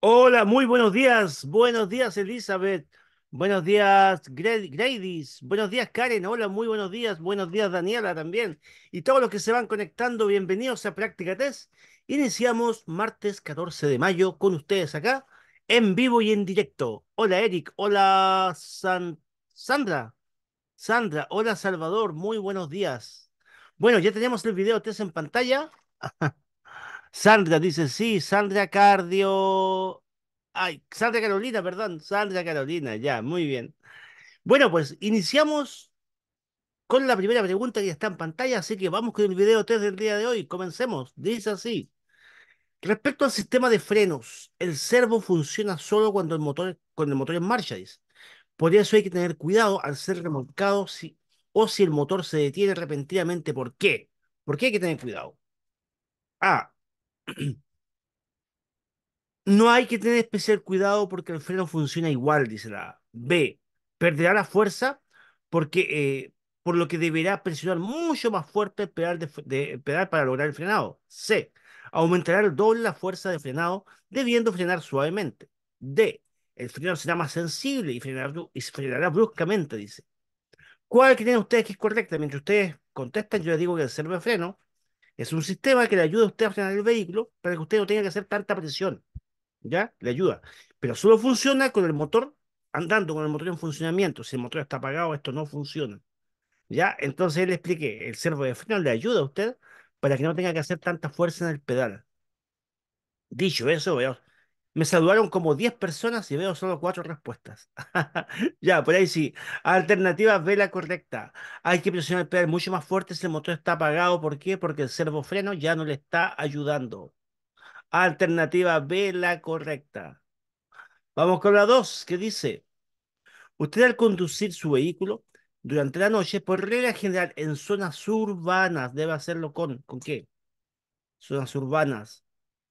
Hola, muy buenos días. Buenos días, Elizabeth. Buenos días, Gradys. Buenos días, Karen. Hola, muy buenos días. Buenos días, Daniela también. Y todos los que se van conectando, bienvenidos a Práctica Test. Iniciamos martes 14 de mayo con ustedes acá, en vivo y en directo. Hola, Eric. Hola, Sandra. Sandra. Hola, Salvador. Muy buenos días. Bueno, ya tenemos el video test en pantalla. Sandra dice, sí, Sandra Cardio. Ay, Sandra Carolina, perdón, Sandra Carolina, ya, muy bien. Bueno, pues iniciamos con la primera pregunta que está en pantalla, así que vamos con el video 3 del día de hoy. Comencemos. Dice así. Respecto al sistema de frenos, el servo funciona solo cuando el motor, cuando el motor en marcha, dice. Por eso hay que tener cuidado al ser remolcado si, o si el motor se detiene repentinamente. ¿Por qué? ¿Por qué hay que tener cuidado? Ah. No hay que tener especial cuidado porque el freno funciona igual, dice la B. Perderá la fuerza porque, eh, por lo que deberá presionar mucho más fuerte el pedal, de, para lograr el frenado. C. Aumentará el doble la fuerza de frenado debiendo frenar suavemente. D. El freno será más sensible y, frenar, y frenará bruscamente, dice. ¿Cuál creen ustedes que es correcta? Mientras ustedes contestan, yo les digo que el servo de freno es un sistema que le ayuda a usted a frenar el vehículo para que usted no tenga que hacer tanta presión. ¿Ya? Le ayuda. Pero solo funciona con el motor andando, con el motor en funcionamiento. Si el motor está apagado, esto no funciona. ¿Ya? Entonces le explique el servo de freno le ayuda a usted para que no tenga que hacer tanta fuerza en el pedal. Dicho eso, veamos me saludaron como 10 personas y veo solo 4 respuestas. ya, por ahí sí. Alternativa B la correcta. Hay que presionar el pedal mucho más fuerte si el motor está apagado. ¿Por qué? Porque el servofreno ya no le está ayudando. Alternativa B la correcta. Vamos con la 2, que dice, usted al conducir su vehículo durante la noche, por regla general, en zonas urbanas, debe hacerlo con, ¿con qué? Zonas urbanas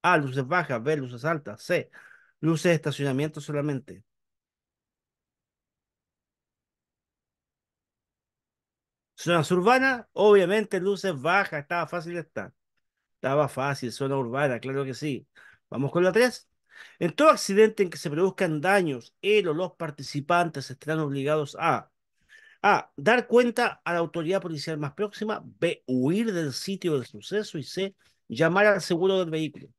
a, luces bajas, B, luces altas, C, luces de estacionamiento solamente. Zonas urbanas, obviamente luces bajas, estaba fácil esta. Estaba fácil, zona urbana, claro que sí. Vamos con la 3. En todo accidente en que se produzcan daños, él o los participantes estarán obligados a A. Dar cuenta a la autoridad policial más próxima. B. Huir del sitio del suceso. Y C. Llamar al seguro del vehículo.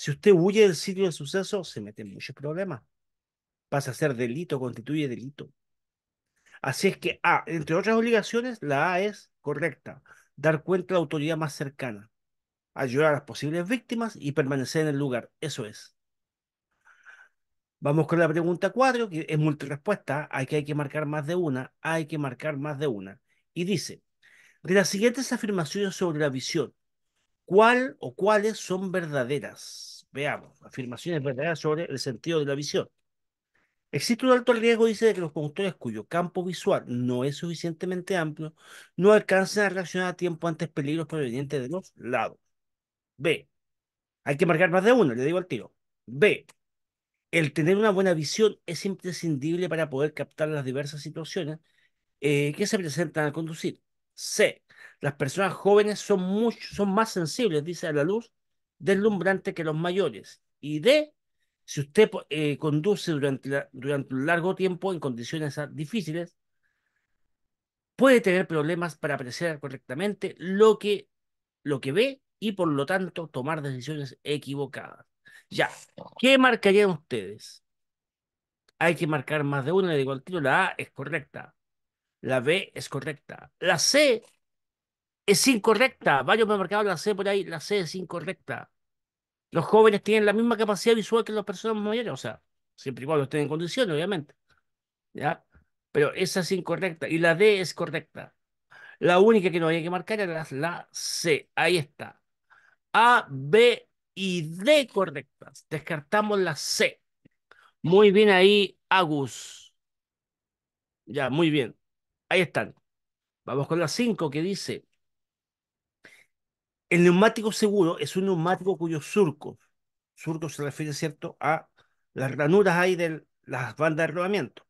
Si usted huye del sitio del suceso, se mete en muchos problemas. Pasa a ser delito, constituye delito. Así es que A, ah, entre otras obligaciones, la A es correcta, dar cuenta a la autoridad más cercana, ayudar a las posibles víctimas y permanecer en el lugar. Eso es. Vamos con la pregunta 4, que es multirespuesta. que hay que marcar más de una, hay que marcar más de una. Y dice, de las siguientes afirmaciones sobre la visión, cuál o cuáles son verdaderas. Veamos, afirmaciones verdaderas sobre el sentido de la visión. Existe un alto riesgo, dice, de que los conductores cuyo campo visual no es suficientemente amplio no alcancen a reaccionar a tiempo ante peligros provenientes de los lados. B. Hay que marcar más de uno, le digo al tiro. B. El tener una buena visión es imprescindible para poder captar las diversas situaciones eh, que se presentan al conducir. C. Las personas jóvenes son, mucho, son más sensibles, dice a la luz deslumbrante que los mayores. Y D, si usted eh, conduce durante, durante un largo tiempo en condiciones ah, difíciles, puede tener problemas para apreciar correctamente lo que, lo que ve y por lo tanto tomar decisiones equivocadas. Ya, ¿qué marcarían ustedes? Hay que marcar más de una, le digo al la A es correcta, la B es correcta, la C es incorrecta. Varios me marcado la C por ahí, la C es incorrecta. Los jóvenes tienen la misma capacidad visual que las personas mayores, o sea, siempre y cuando estén en condiciones, obviamente. ¿Ya? Pero esa es incorrecta y la D es correcta. La única que no había que marcar era la C. Ahí está. A, B y D correctas. Descartamos la C. Muy bien ahí, Agus. Ya, muy bien. Ahí están. Vamos con la 5 que dice, el neumático seguro es un neumático cuyos surcos, surcos se refiere, ¿cierto?, a las ranuras ahí de las bandas de rodamiento,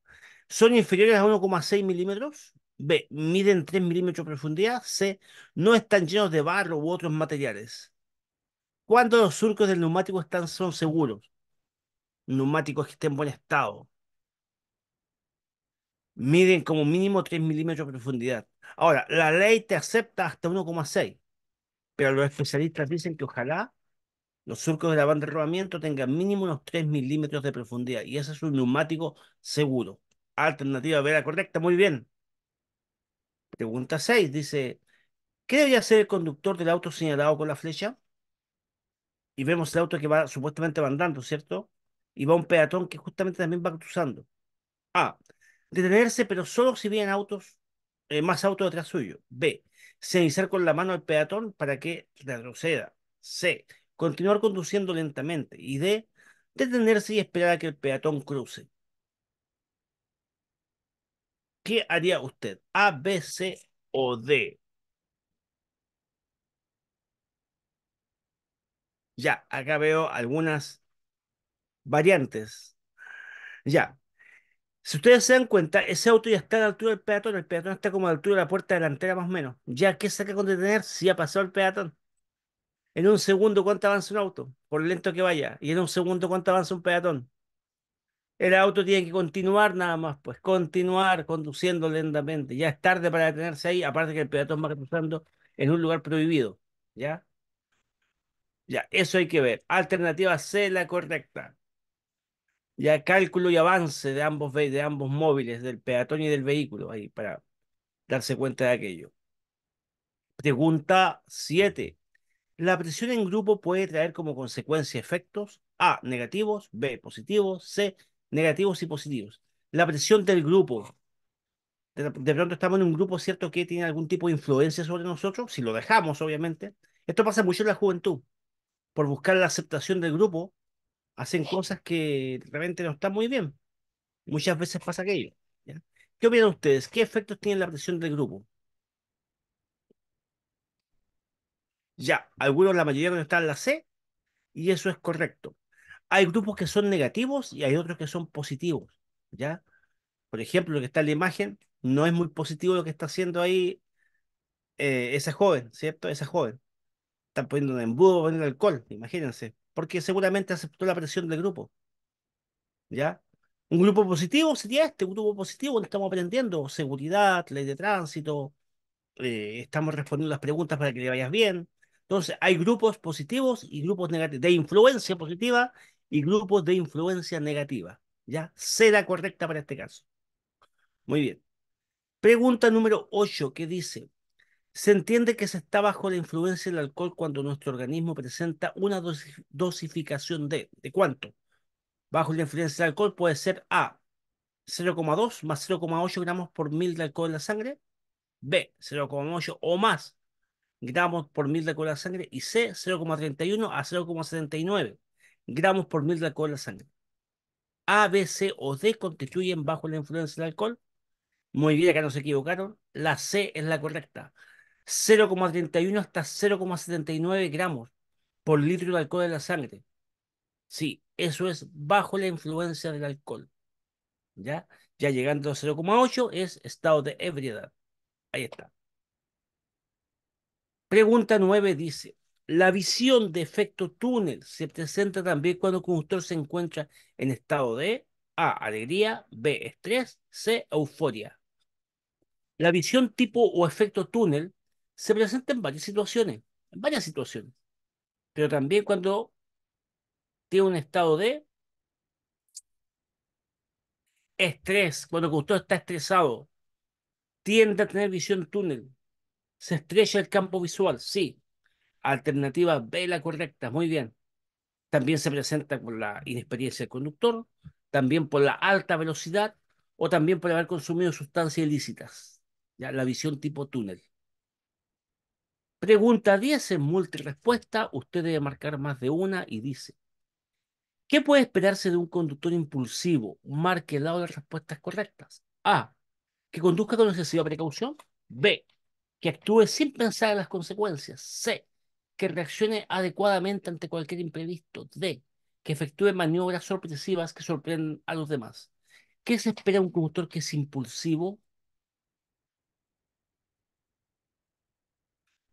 son inferiores a 1,6 milímetros, B, miden 3 milímetros de profundidad, C, no están llenos de barro u otros materiales. ¿Cuándo los surcos del neumático están, son seguros? Neumáticos que estén en buen estado. Miden como mínimo 3 milímetros de profundidad. Ahora, la ley te acepta hasta 1,6 pero los especialistas dicen que ojalá los surcos de la banda de rodamiento tengan mínimo unos 3 milímetros de profundidad y ese es un neumático seguro. Alternativa la correcta, muy bien. Pregunta 6 dice, ¿qué debería hacer el conductor del auto señalado con la flecha? Y vemos el auto que va supuestamente va andando, ¿cierto? Y va un peatón que justamente también va cruzando. A. Detenerse, pero solo si vienen autos, eh, más autos detrás suyo. B Avisar con la mano al peatón para que retroceda. C. Continuar conduciendo lentamente. Y D. Detenerse y esperar a que el peatón cruce. ¿Qué haría usted? A, B, C o D. Ya, acá veo algunas variantes. Ya, si ustedes se dan cuenta, ese auto ya está a la altura del peatón, el peatón está como a la altura de la puerta delantera más o menos. Ya que saca con detener si ha pasado el peatón. En un segundo, ¿cuánto avanza un auto? Por lento que vaya. Y en un segundo, ¿cuánto avanza un peatón? El auto tiene que continuar nada más, pues continuar conduciendo lentamente. Ya es tarde para detenerse ahí, aparte que el peatón va cruzando en un lugar prohibido. ¿Ya? Ya, eso hay que ver. Alternativa C, la correcta ya cálculo y avance de ambos, de ambos móviles, del peatón y del vehículo, ahí para darse cuenta de aquello. Pregunta 7. ¿La presión en grupo puede traer como consecuencia efectos A, negativos, B, positivos, C, negativos y positivos? La presión del grupo. de pronto estamos en un grupo, ¿cierto?, que tiene algún tipo de influencia sobre nosotros, si lo dejamos, obviamente. Esto pasa mucho en la juventud. Por buscar la aceptación del grupo, hacen cosas que realmente no están muy bien. Muchas veces pasa aquello. ¿ya? ¿Qué opinan ustedes? ¿Qué efectos tiene la presión del grupo? Ya, algunos, la mayoría no están en la C, y eso es correcto. Hay grupos que son negativos y hay otros que son positivos, ¿ya? Por ejemplo, lo que está en la imagen, no es muy positivo lo que está haciendo ahí eh, esa joven, ¿cierto? Esa joven. Están poniendo un embudo, poniendo alcohol, imagínense porque seguramente aceptó la presión del grupo. ¿Ya? Un grupo positivo sería este, un grupo positivo donde estamos aprendiendo seguridad, ley de tránsito, eh, estamos respondiendo las preguntas para que le vayas bien. Entonces, hay grupos positivos y grupos negativos, de influencia positiva y grupos de influencia negativa. ¿Ya? Será correcta para este caso. Muy bien. Pregunta número 8 ¿qué dice, se entiende que se está bajo la influencia del alcohol cuando nuestro organismo presenta una dosificación de. ¿De cuánto? Bajo la influencia del alcohol puede ser A, 0,2 más 0,8 gramos por mil de alcohol en la sangre. B, 0,8 o más gramos por mil de alcohol en la sangre. Y C, 0,31 a 0,79 gramos por mil de alcohol en la sangre. A, B, C o D constituyen bajo la influencia del alcohol. Muy bien, acá no se equivocaron. La C es la correcta. 0,31 hasta 0,79 gramos por litro de alcohol en la sangre. Sí, eso es bajo la influencia del alcohol. ¿Ya? Ya llegando a 0,8 es estado de ebriedad. Ahí está. Pregunta 9 dice, la visión de efecto túnel se presenta también cuando el conductor se encuentra en estado de A, alegría, B, estrés, C, euforia. La visión tipo o efecto túnel se presenta en varias situaciones, en varias situaciones, pero también cuando tiene un estado de estrés, cuando usted está estresado, tiende a tener visión túnel, se estrella el campo visual, sí. Alternativa B, la correcta, muy bien. También se presenta por la inexperiencia del conductor, también por la alta velocidad o también por haber consumido sustancias ilícitas. Ya, la visión tipo túnel. Pregunta 10 en multirespuesta, usted debe marcar más de una y dice, ¿qué puede esperarse de un conductor impulsivo? Marque el lado de las respuestas correctas. A, que conduzca con excesiva precaución. B, que actúe sin pensar en las consecuencias. C, que reaccione adecuadamente ante cualquier imprevisto. D, que efectúe maniobras sorpresivas que sorprendan a los demás. ¿Qué se espera de un conductor que es impulsivo?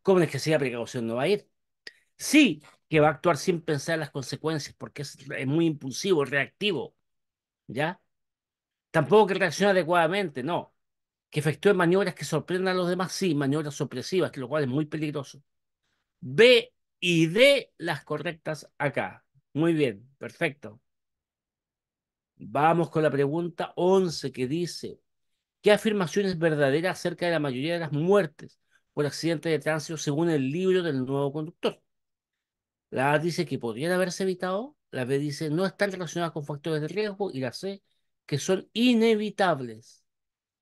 con excesiva precaución no va a ir. Sí que va a actuar sin pensar en las consecuencias, porque es, muy impulsivo, reactivo, ¿ya? Tampoco que reaccione adecuadamente, no. Que efectúe maniobras que sorprendan a los demás, sí, maniobras sorpresivas, lo cual es muy peligroso. B y D las correctas acá. Muy bien, perfecto. Vamos con la pregunta 11 que dice, ¿qué afirmación es verdadera acerca de la mayoría de las muertes por accidente de tránsito según el libro del nuevo conductor. La A dice que podrían haberse evitado, la B dice no están relacionadas con factores de riesgo y la C que son inevitables.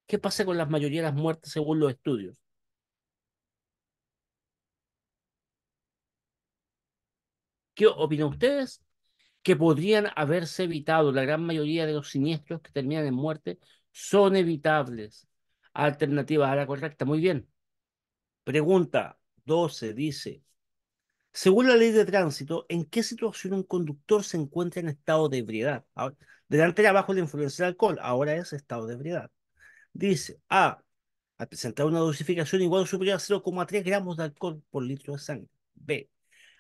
¿Qué pasa con la mayoría de las muertes según los estudios? ¿Qué opinan ustedes? Que podrían haberse evitado. La gran mayoría de los siniestros que terminan en muerte son evitables. Alternativa a la correcta. Muy bien. Pregunta 12 dice, según la ley de tránsito, ¿en qué situación un conductor se encuentra en estado de ebriedad? delante era abajo la influencia del alcohol, ahora es estado de ebriedad. Dice, A, al presentar una dosificación igual o superior a 0,3 gramos de alcohol por litro de sangre. B,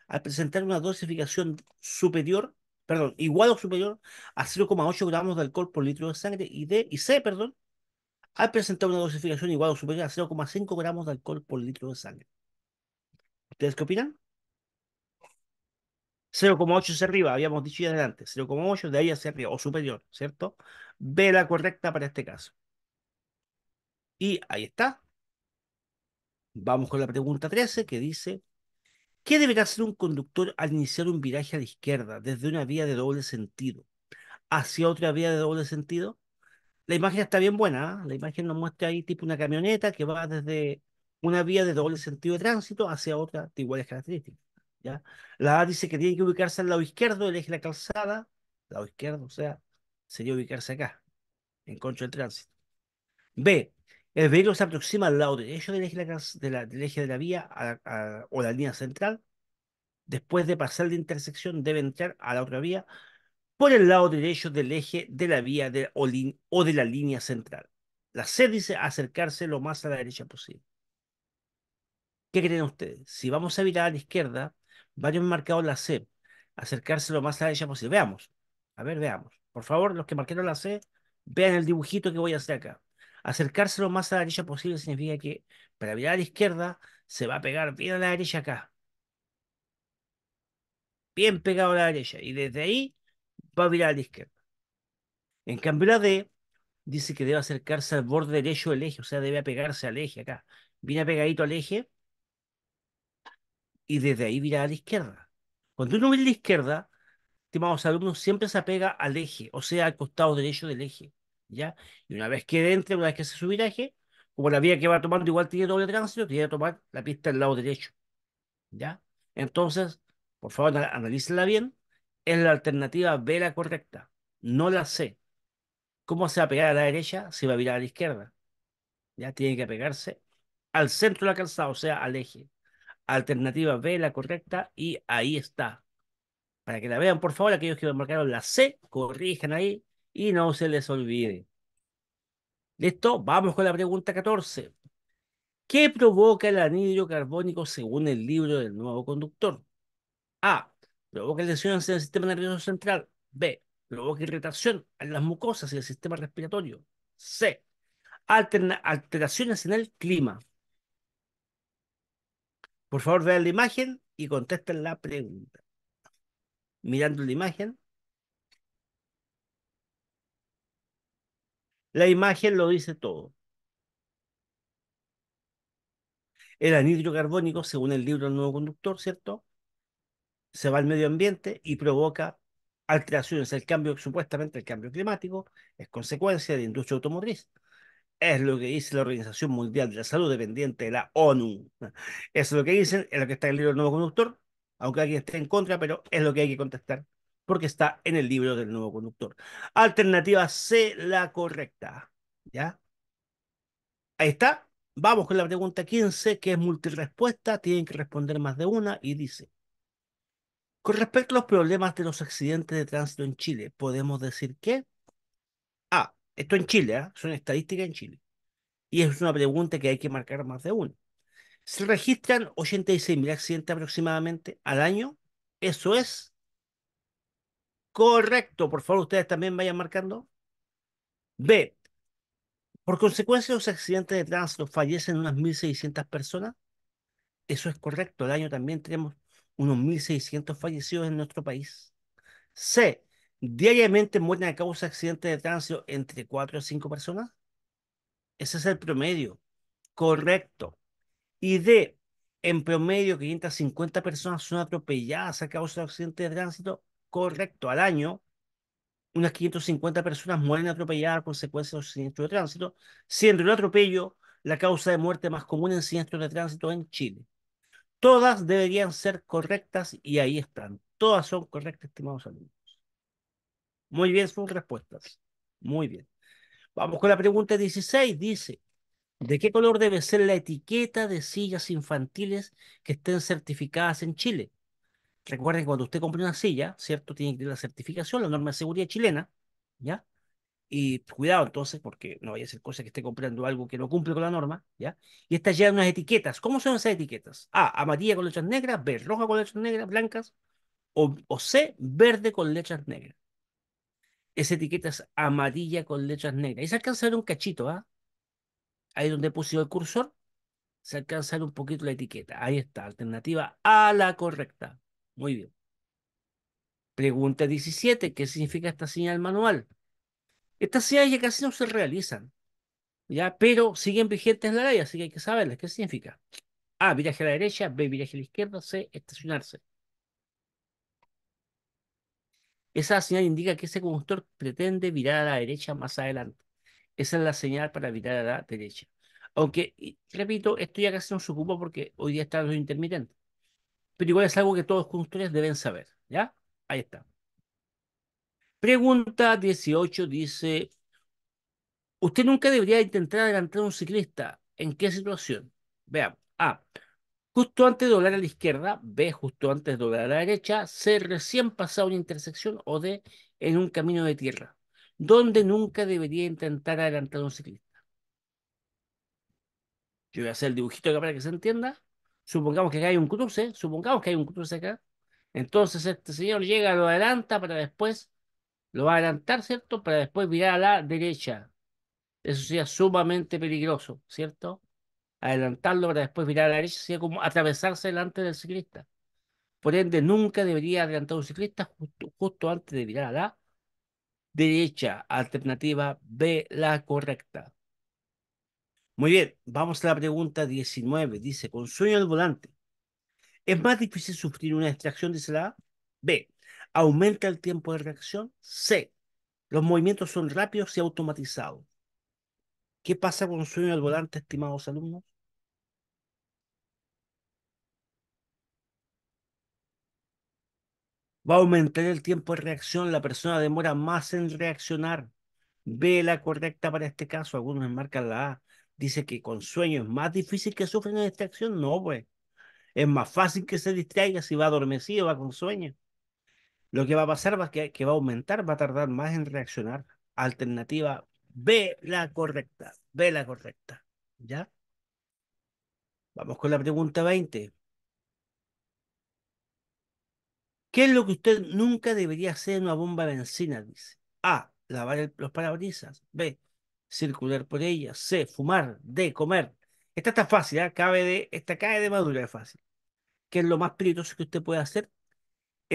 al presentar una dosificación superior, perdón, igual o superior a 0,8 gramos de alcohol por litro de sangre. Y D, y C, perdón, al presentado una dosificación igual o superior a 0,5 gramos de alcohol por litro de sangre. ¿Ustedes qué opinan? 0,8 hacia arriba, habíamos dicho ya adelante, 0,8 de ahí hacia arriba o superior, ¿cierto? B la correcta para este caso. Y ahí está. Vamos con la pregunta 13 que dice, ¿qué deberá hacer un conductor al iniciar un viraje a la izquierda desde una vía de doble sentido hacia otra vía de doble sentido? La imagen está bien buena, ¿ah? la imagen nos muestra ahí tipo una camioneta que va desde una vía de doble sentido de tránsito hacia otra de iguales características. ¿ya? La A dice que tiene que ubicarse al lado izquierdo del eje de la calzada, lado izquierdo, o sea, sería ubicarse acá, en contra del tránsito. B. El vehículo se aproxima al lado derecho del eje de la, de la vía o la línea central. Después de pasar la intersección debe entrar a la otra vía por el lado derecho del eje de la vía de, o, de la línea central. La C dice acercarse lo más a la derecha posible. ¿Qué creen ustedes? Si vamos a virar a la izquierda, varios marcado la C, acercarse lo más a la derecha posible. Veamos, a ver, veamos. Por favor, los que marcaron la C, vean el dibujito que voy a hacer acá. Acercarse lo más a la derecha posible significa que para virar a la izquierda se va a pegar bien a la derecha acá. Bien pegado a la derecha. Y desde ahí va a virar a la izquierda. En cambio, la D dice que debe acercarse al borde derecho del eje, o sea, debe apegarse al eje acá. Viene pegadito al eje y desde ahí virará a la izquierda. Cuando uno a la izquierda, estimados alumnos, siempre se apega al eje, o sea, al costado derecho del eje. ¿ya? Y una vez que entre, una vez que hace su viraje, como la vía que va tomando igual tiene doble tránsito, tiene que tomar la pista del lado derecho. ¿ya? Entonces, por favor, analícenla bien es la alternativa B la correcta, no la C. ¿Cómo se va a pegar a la derecha si va a virar a la izquierda? Ya tiene que pegarse al centro de la calzada, o sea, al eje. Alternativa B la correcta y ahí está. Para que la vean, por favor, aquellos que marcaron la C, corrijan ahí y no se les olvide. Listo, vamos con la pregunta 14. ¿Qué provoca el anhidro carbónico según el libro del nuevo conductor? A provoca lesiones en el sistema nervioso central. B. Provoca irritación en las mucosas y el sistema respiratorio. C. alteraciones en el clima. Por favor, vean la imagen y contesten la pregunta. Mirando la imagen. La imagen lo dice todo. El anhidro carbónico, según el libro del Nuevo Conductor, ¿cierto? se va al medio ambiente y provoca alteraciones. El cambio, supuestamente el cambio climático, es consecuencia de la industria automotriz. Es lo que dice la Organización Mundial de la Salud, dependiente de la ONU. Es lo que dicen, es lo que está en el libro del nuevo conductor, aunque alguien esté en contra, pero es lo que hay que contestar, porque está en el libro del nuevo conductor. Alternativa C, la correcta. ¿Ya? Ahí está. Vamos con la pregunta 15, que es multirespuesta. Tienen que responder más de una y dice. Con respecto a los problemas de los accidentes de tránsito en Chile, podemos decir que... Ah, esto en Chile, ¿ah? son estadísticas en Chile. Y es una pregunta que hay que marcar más de uno. Se registran 86.000 accidentes aproximadamente al año. Eso es correcto. Por favor, ustedes también vayan marcando. B. Por consecuencia de los accidentes de tránsito fallecen unas 1.600 personas. Eso es correcto. Al año también tenemos unos 1.600 fallecidos en nuestro país. C. Diariamente mueren a causa de accidentes de tránsito entre 4 o 5 personas. Ese es el promedio. Correcto. Y D. En promedio, 550 personas son atropelladas a causa de accidentes de tránsito. Correcto. Al año, unas 550 personas mueren atropelladas a consecuencia de los de tránsito, siendo el atropello la causa de muerte más común en siniestros de tránsito en Chile. Todas deberían ser correctas y ahí están. Todas son correctas, estimados alumnos. Muy bien son respuestas. Muy bien. Vamos con la pregunta 16. Dice, ¿de qué color debe ser la etiqueta de sillas infantiles que estén certificadas en Chile? Recuerden que cuando usted compra una silla, ¿cierto? Tiene que tener la certificación, la norma de seguridad chilena, ¿ya? y cuidado entonces, porque no vaya a ser cosa que esté comprando algo que no cumple con la norma, ¿ya? Y estas de unas etiquetas. ¿Cómo son esas etiquetas? A, amarilla con lechas negras, B, roja con lechas negras, blancas, o, C, verde con lechas negras. Esa etiqueta es amarilla con lechas negras. Y se alcanza a ver un cachito, ¿ah? Ahí donde he pusido el cursor, se alcanza a ver un poquito la etiqueta. Ahí está, alternativa a la correcta. Muy bien. Pregunta 17, ¿qué significa esta señal manual? Estas señales ya casi no se realizan, ¿ya? pero siguen vigentes en la ley, así que hay que saberlas. ¿Qué significa? A, viraje a la derecha, B, viraje a la izquierda, C, estacionarse. Esa señal indica que ese conductor pretende virar a la derecha más adelante. Esa es la señal para virar a la derecha. Aunque, repito, esto ya casi no se ocupa porque hoy día están los intermitentes. Pero igual es algo que todos los conductores deben saber. ¿Ya? Ahí está. Pregunta 18 dice, usted nunca debería intentar adelantar a un ciclista. ¿En qué situación? Veamos. A. Justo antes de doblar a la izquierda. B. Justo antes de doblar a la derecha. C. Recién pasado una intersección. O D. En un camino de tierra. ¿Dónde nunca debería intentar adelantar a un ciclista. Yo voy a hacer el dibujito acá para que se entienda. Supongamos que acá hay un cruce. Supongamos que hay un cruce acá. Entonces este señor llega, lo adelanta para después lo va a adelantar, ¿cierto? Para después mirar a la derecha. Eso sería sumamente peligroso, ¿cierto? Adelantarlo para después mirar a la derecha sería como atravesarse delante del ciclista. Por ende, nunca debería adelantar un ciclista justo, antes de virar a la derecha. Alternativa B, la correcta. Muy bien, vamos a la pregunta 19. Dice, con sueño al volante, ¿es más difícil sufrir una extracción de la B, aumenta el tiempo de reacción. C. Los movimientos son rápidos y automatizados. ¿Qué pasa con sueño al volante, estimados alumnos? Va a aumentar el tiempo de reacción, la persona demora más en reaccionar. ¿Ve la correcta para este caso, algunos enmarcan la A. Dice que con sueño es más difícil que sufren una distracción. No, pues. Es más fácil que se distraiga si va adormecido, va con sueño. Lo que va a pasar va que, va a aumentar, va a tardar más en reaccionar. Alternativa B, la correcta. B, la correcta. ¿Ya? Vamos con la pregunta 20. ¿Qué es lo que usted nunca debería hacer en una bomba de benzina? Dice. A. Lavar los parabrisas. B. Circular por ella. C. Fumar. D. Comer. Esta está fácil, ¿eh? esta cae de madura, es fácil. ¿Qué es lo más peligroso que usted puede hacer?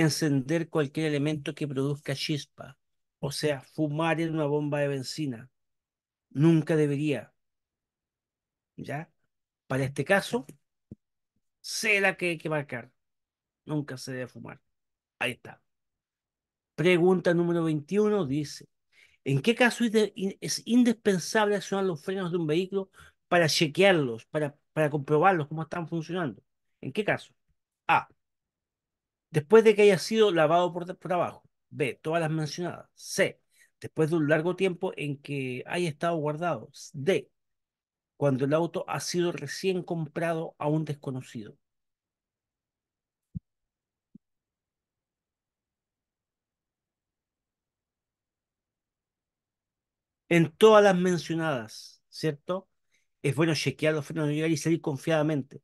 encender cualquier elemento que produzca chispa, o sea, fumar en una bomba de benzina. Nunca debería. ¿Ya? Para este caso, sé la que hay que marcar. Nunca se debe fumar. Ahí está. Pregunta número 21 dice, ¿en qué caso es indispensable accionar los frenos de un vehículo para chequearlos, para, para comprobarlos, cómo están funcionando? ¿En qué caso? A después de que haya sido lavado por, por abajo. B, todas las mencionadas. C, después de un largo tiempo en que haya estado guardado. D, cuando el auto ha sido recién comprado a un desconocido. En todas las mencionadas, ¿cierto? Es bueno chequear los frenos de y salir confiadamente,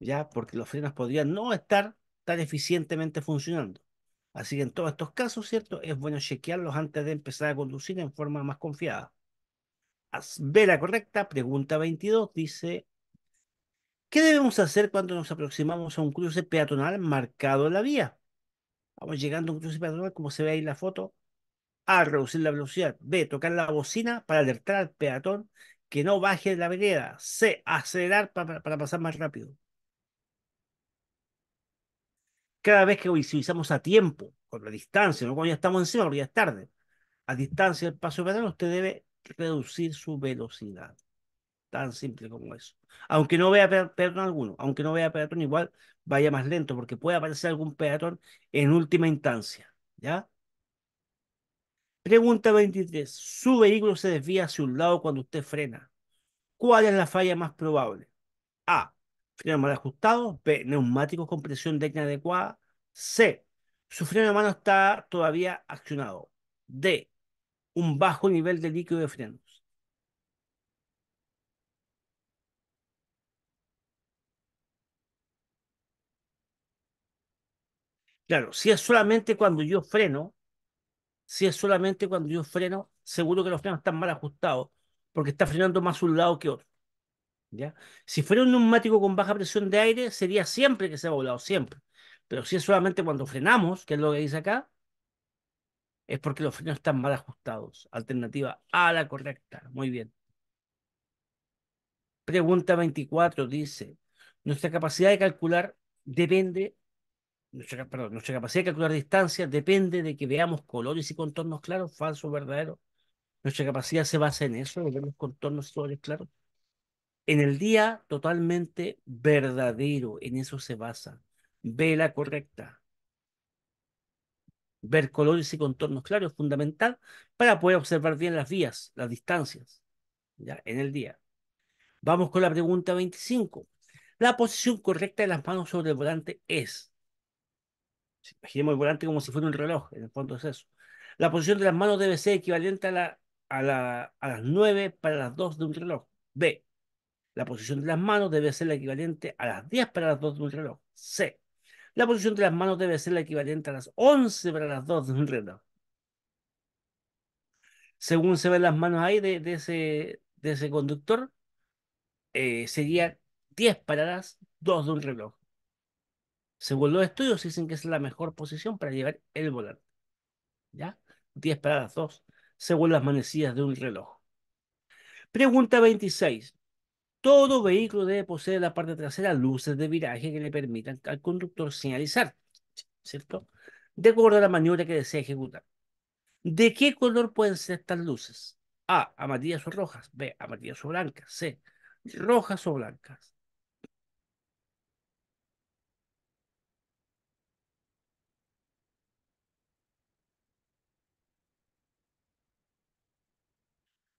¿ya? Porque los frenos podrían no estar estar eficientemente funcionando. Así que en todos estos casos, ¿cierto? Es bueno chequearlos antes de empezar a conducir en forma más confiada. Vela la correcta, pregunta 22 dice, ¿qué debemos hacer cuando nos aproximamos a un cruce peatonal marcado en la vía? Vamos llegando a un cruce peatonal, como se ve ahí en la foto, A, reducir la velocidad, B, tocar la bocina para alertar al peatón que no baje de la vereda, C, acelerar para pasar más rápido cada vez que visibilizamos a tiempo, con la distancia, no cuando ya estamos encima, porque ya es tarde, a distancia del paso peatonal, usted debe reducir su velocidad. Tan simple como eso. Aunque no vea peatón alguno, aunque no vea peatón, igual vaya más lento, porque puede aparecer algún peatón en última instancia. ¿Ya? Pregunta 23. Su vehículo se desvía hacia un lado cuando usted frena. ¿Cuál es la falla más probable? A freno mal ajustado, B, neumáticos con presión técnica adecuada, C, su freno de mano está todavía accionado, D, un bajo nivel de líquido de frenos. Claro, si es solamente cuando yo freno, si es solamente cuando yo freno, seguro que los frenos están mal ajustados, porque está frenando más un lado que otro. Si fuera un neumático con baja presión de aire, sería siempre que se ha volado, siempre. Pero si es solamente cuando frenamos, que es lo que dice acá, es porque los frenos están mal ajustados. Alternativa a la correcta. Muy bien. Pregunta 24 dice, nuestra capacidad de calcular depende, nuestra, capacidad de calcular distancia depende de que veamos colores y contornos claros, falso, o verdadero. Nuestra capacidad se basa en eso, de contornos y colores claros en el día totalmente verdadero, en eso se basa. Vela correcta. Ver colores y contornos claros es fundamental para poder observar bien las vías, las distancias, ya en el día. Vamos con la pregunta 25. La posición correcta de las manos sobre el volante es. Imaginemos el volante como si fuera un reloj, en el fondo es eso. La posición de las manos debe ser equivalente a, a, la, a las 9 para las 2 de un reloj. B. La posición de las manos debe ser la equivalente a las 10 para las 2 de un reloj. C. La posición de las manos debe ser la equivalente a las 11 para las 2 de un reloj. Según se ven las manos ahí de, ese, de ese conductor, eh, sería 10 para las 2 de un reloj. Según los estudios, dicen que es la mejor posición para llevar el volante. ¿Ya? 10 para las 2, según las manecillas de un reloj. Pregunta 26. Todo vehículo debe poseer en la parte trasera luces de viraje que le permitan al conductor señalizar, ¿cierto? De acuerdo a la maniobra que desea ejecutar. ¿De qué color pueden ser estas luces? A. Amarillas o rojas. B. Amarillas o blancas. C. Rojas o blancas.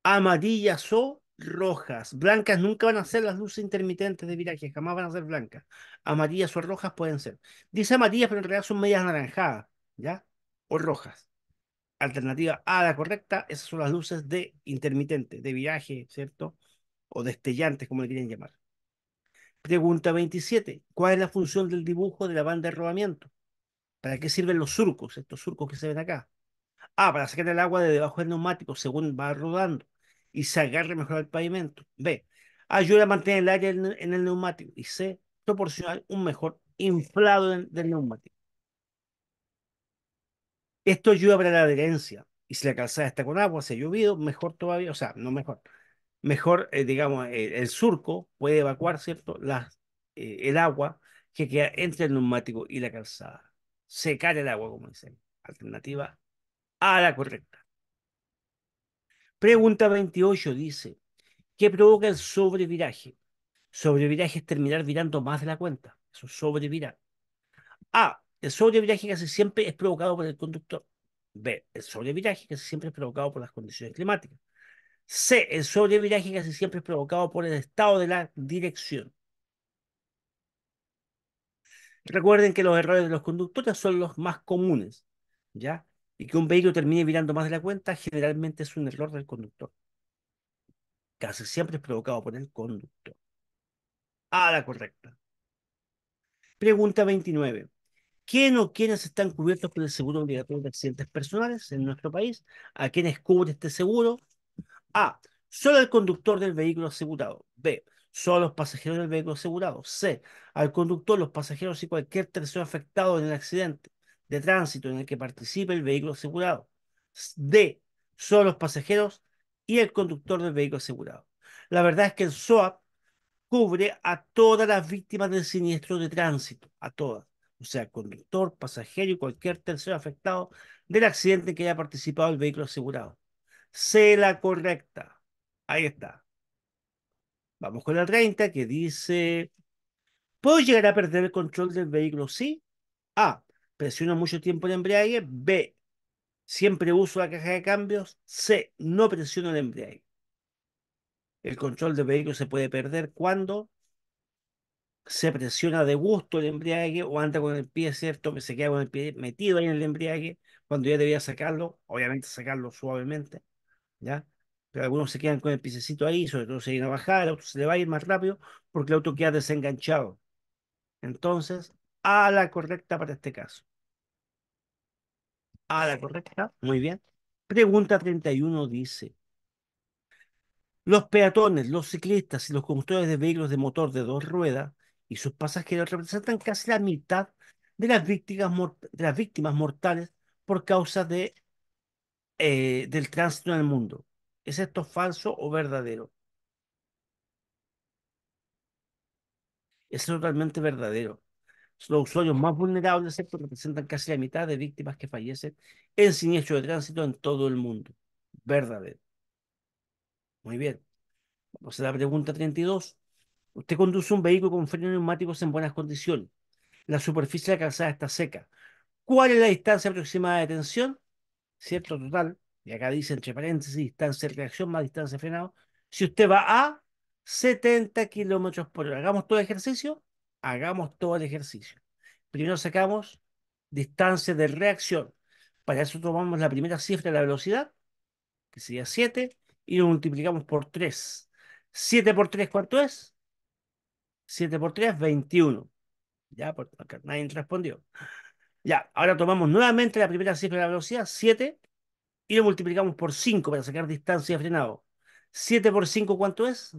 Amarillas o rojas. Blancas nunca van a ser las luces intermitentes de viraje, jamás van a ser blancas. Amarillas o rojas pueden ser. Dice amarillas, pero en realidad son medias anaranjadas, ¿ya? O rojas. Alternativa A, la correcta, esas son las luces de intermitente, de viaje ¿cierto? O destellantes, como le quieren llamar. Pregunta 27. ¿Cuál es la función del dibujo de la banda de rodamiento? ¿Para qué sirven los surcos, estos surcos que se ven acá? Ah, para sacar el agua de debajo del neumático según va rodando y se agarre mejor al pavimento. B. Ayuda a mantener el aire en el neumático. Y C. proporciona un mejor inflado del neumático. Esto ayuda para la adherencia. Y si la calzada está con agua, se ha llovido, mejor todavía, o sea, no mejor. Mejor, eh, digamos, eh, el surco puede evacuar, ¿cierto? Eh, el agua que queda entre el neumático y la calzada. Secar el agua, como dicen. Alternativa a la correcta. Pregunta 28 dice, ¿qué provoca el sobreviraje? Sobreviraje es terminar virando más de la cuenta. Eso es sobrevirar. A. El sobreviraje casi siempre es provocado por el conductor. B. El sobreviraje casi siempre es provocado por las condiciones climáticas. C. El sobreviraje casi siempre es provocado por el estado de la dirección. Recuerden que los errores de los conductores son los más comunes, ¿ya? y que un vehículo termine virando más de la cuenta, generalmente es un error del conductor. Casi siempre es provocado por el conductor. A ah, la correcta. Pregunta 29. ¿Quién o quiénes están cubiertos por el seguro obligatorio de accidentes personales en nuestro país? ¿A quiénes cubre este seguro? A. Solo el conductor del vehículo asegurado. B. Solo los pasajeros del vehículo asegurado. C. Al conductor, los pasajeros y cualquier tercero afectado en el accidente de tránsito en el que participe el vehículo asegurado. D. Son los pasajeros y el conductor del vehículo asegurado. La verdad es que el SOAP cubre a todas las víctimas del siniestro de tránsito, a todas, o sea, conductor, pasajero y cualquier tercero afectado del accidente en que haya participado el vehículo asegurado. C la correcta. Ahí está. Vamos con la 30 que dice, ¿puedo llegar a perder el control del vehículo? Sí. A presiono mucho tiempo el embrague, B, siempre uso la caja de cambios, C, no presiono el embrague. El control del vehículo se puede perder cuando se presiona de gusto el embriague o anda con el pie, ¿cierto? Que se queda con el pie metido ahí en el embriague cuando ya debía sacarlo, obviamente sacarlo suavemente, ¿ya? Pero algunos se quedan con el piececito ahí, sobre todo si hay una bajada, el auto se le va a ir más rápido porque el auto queda desenganchado. Entonces, a la correcta para este caso. A la correcta, muy bien. Pregunta 31 dice, los peatones, los ciclistas y los conductores de vehículos de motor de dos ruedas y sus pasajeros representan casi la mitad de las víctimas, las víctimas mortales por causa de, eh, del tránsito en el mundo. ¿Es esto falso o verdadero? Es totalmente verdadero. Los usuarios más vulnerables cierto, representan casi la mitad de víctimas que fallecen en siniestro de tránsito en todo el mundo. Verdadero. Muy bien. Vamos a la pregunta 32. Usted conduce un vehículo con frenos neumáticos en buenas condiciones. La superficie de la calzada está seca. ¿Cuál es la distancia aproximada de tensión? Cierto total. Y acá dice entre paréntesis distancia de reacción más distancia de frenado. Si usted va a 70 kilómetros por hora. Hagamos todo ejercicio hagamos todo el ejercicio. Primero sacamos distancia de reacción. Para eso tomamos la primera cifra de la velocidad, que sería 7, y lo multiplicamos por 3. 7 por 3, ¿cuánto es? 7 por 3, 21. Ya, porque nadie respondió. Ya, ahora tomamos nuevamente la primera cifra de la velocidad, 7, y lo multiplicamos por 5 para sacar distancia de frenado. 7 por 5, ¿cuánto es?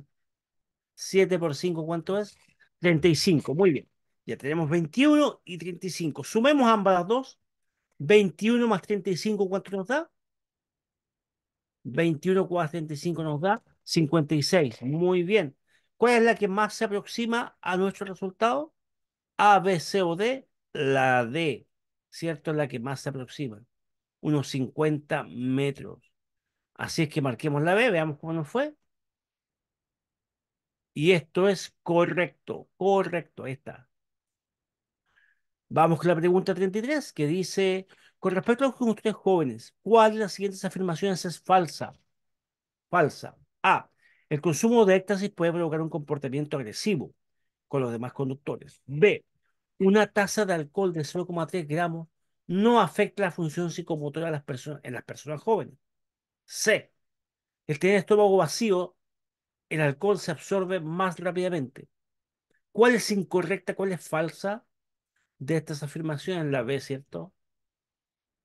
7 por 5, ¿cuánto es? 35, muy bien. Ya tenemos 21 y 35. Sumemos ambas las dos. 21 más 35, ¿cuánto nos da? 21 35 nos da 56. Muy bien. ¿Cuál es la que más se aproxima a nuestro resultado? A, B, C o D. La D, ¿cierto? Es la que más se aproxima. Unos 50 metros. Así es que marquemos la B, veamos cómo nos fue. Y esto es correcto, correcto, está. Vamos con la pregunta 33 que dice, con respecto a los conductores jóvenes, ¿cuál de las siguientes afirmaciones es falsa? Falsa. A. El consumo de éxtasis puede provocar un comportamiento agresivo con los demás conductores. B. Una tasa de alcohol de 0,3 gramos no afecta la función psicomotora las personas, en las personas jóvenes. C. El tener estómago vacío el alcohol se absorbe más rápidamente. ¿Cuál es incorrecta, cuál es falsa de estas afirmaciones? La B, ¿cierto?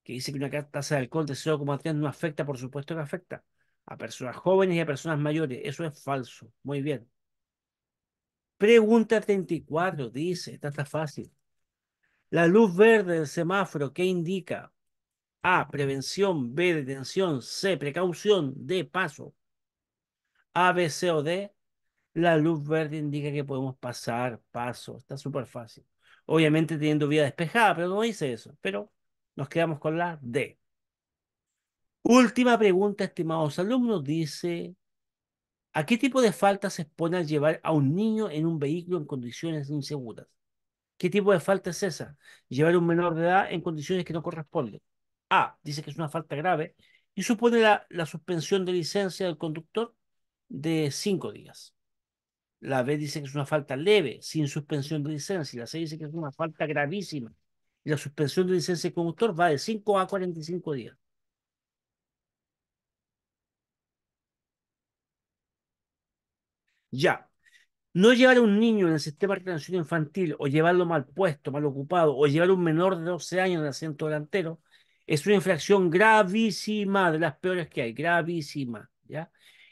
Que dice que una tasa de alcohol de 0,3 no afecta, por supuesto que afecta a personas jóvenes y a personas mayores. Eso es falso. Muy bien. Pregunta 34 dice, esta está fácil. La luz verde del semáforo, ¿qué indica? A, prevención, B, detención, C, precaución, D, paso. A, B, C o D, la luz verde indica que podemos pasar paso. Está súper fácil. Obviamente teniendo vía despejada, pero no dice eso. Pero nos quedamos con la D. Última pregunta, estimados alumnos, dice, ¿a qué tipo de falta se expone al llevar a un niño en un vehículo en condiciones inseguras? ¿Qué tipo de falta es esa? Llevar a un menor de edad en condiciones que no corresponden. A, dice que es una falta grave y supone la suspensión de licencia del conductor de cinco días. La B dice que es una falta leve, sin suspensión de licencia. La C dice que es una falta gravísima. Y la suspensión de licencia de conductor va de 5 a 45 días. Ya. No llevar a un niño en el sistema de retención infantil o llevarlo mal puesto, mal ocupado, o llevar a un menor de 12 años en el asiento delantero es una infracción gravísima, de las peores que hay, gravísima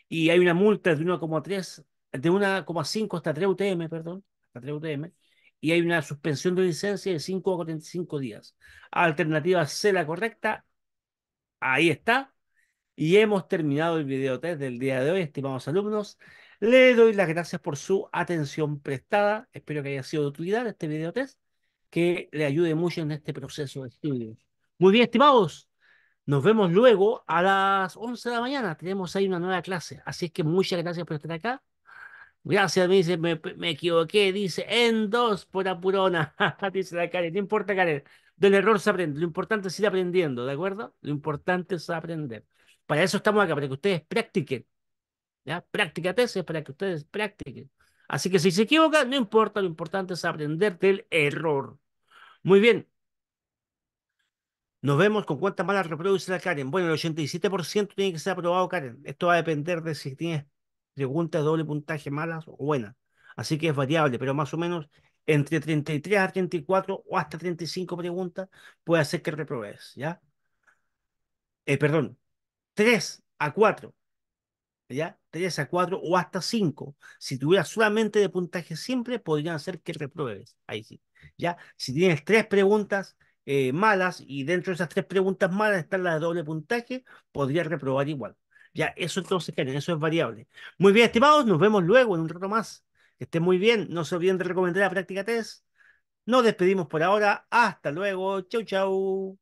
y hay una multa de 1,3, de 1,5 hasta 3 UTM, perdón, hasta 3 UTM, y hay una suspensión de licencia de 5 a 45 días. Alternativa C, la correcta. Ahí está. Y hemos terminado el video test del día de hoy, estimados alumnos. Le doy las gracias por su atención prestada. Espero que haya sido de utilidad este video test, que le ayude mucho en este proceso de estudio. Muy bien, estimados. Nos vemos luego a las 11 de la mañana. Tenemos ahí una nueva clase. Así es que muchas gracias por estar acá. Gracias, me dice, me, equivoqué, dice, en dos por apurona, dice la Karen. No importa, Karen, del error se aprende. Lo importante es ir aprendiendo, ¿de acuerdo? Lo importante es aprender. Para eso estamos acá, para que ustedes practiquen. ¿ya? Práctica tesis para que ustedes practiquen. Así que si se equivoca, no importa, lo importante es aprender del error. Muy bien, nos vemos con cuántas malas reproduce la Karen. Bueno, el 87% tiene que ser aprobado, Karen. Esto va a depender de si tienes preguntas doble puntaje malas o buenas. Así que es variable, pero más o menos entre 33 a 34 o hasta 35 preguntas puede hacer que reprobes, ¿ya? Eh, perdón, 3 a 4, ¿ya? 3 a 4 o hasta 5. Si tuvieras solamente de puntaje simple, podrían hacer que repruebes. Ahí sí, ¿ya? Si tienes tres preguntas eh, malas y dentro de esas tres preguntas malas están las de doble puntaje, podría reprobar igual. Ya, eso entonces, Karen, eso es variable. Muy bien, estimados, nos vemos luego en un rato más. Que estén muy bien, no se olviden de recomendar la práctica test. Nos despedimos por ahora, hasta luego, chau chau.